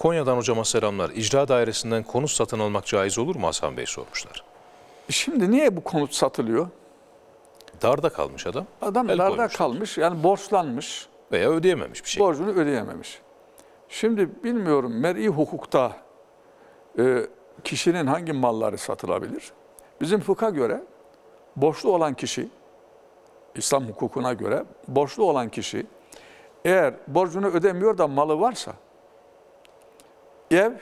Konya'dan hocama selamlar. İcra dairesinden konut satın almak caiz olur mu Hasan Bey sormuşlar. Şimdi niye bu konut satılıyor? Darda kalmış adam. Adam El darda koymuşlar. kalmış yani borçlanmış. Veya ödeyememiş bir şey. Borcunu ödeyememiş. Şimdi bilmiyorum mer'i hukukta e, kişinin hangi malları satılabilir? Bizim fıkha göre borçlu olan kişi, İslam hukukuna göre borçlu olan kişi eğer borcunu ödemiyor da malı varsa Ev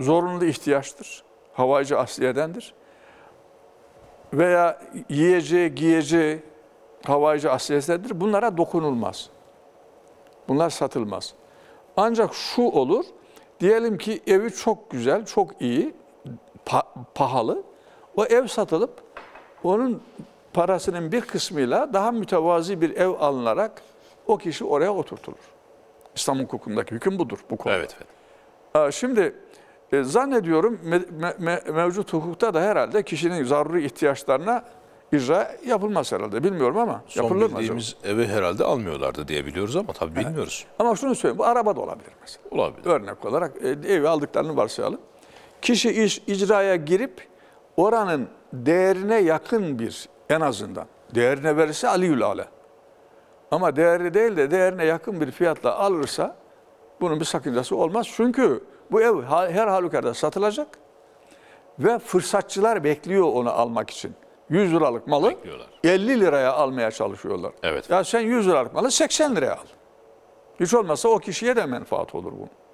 zorunlu ihtiyaçtır. Havaycı asliyedendir. Veya yiyeceği, giyeceği havaycı asliyedendir. Bunlara dokunulmaz. Bunlar satılmaz. Ancak şu olur, diyelim ki evi çok güzel, çok iyi, pahalı. O ev satılıp onun parasının bir kısmıyla daha mütevazi bir ev alınarak o kişi oraya oturtulur. İslam hukukundaki hüküm budur bu konuda. Evet, evet. Şimdi e, zannediyorum me, me, mevcut hukukta da herhalde kişinin zaruri ihtiyaçlarına icra yapılmaz herhalde. Bilmiyorum ama Son yapılır mı bildiğimiz acaba? evi herhalde almıyorlardı diye biliyoruz ama tabii evet. bilmiyoruz. Ama şunu söyleyeyim. Bu araba da olabilir mesela. Olabilir. Örnek olarak e, evi aldıklarını varsayalım. Kişi iş, icraya girip oranın değerine yakın bir en azından. Değerine verirse aliyül ale. Ama değerli değil de değerine yakın bir fiyatla alırsa bunun bir sakıncası olmaz. Çünkü bu ev her halükarda satılacak ve fırsatçılar bekliyor onu almak için. 100 liralık malı 50 liraya almaya çalışıyorlar. Evet. Ya sen 100 liralık malı 80 liraya al. Hiç olmazsa o kişiye de menfaat olur bunun.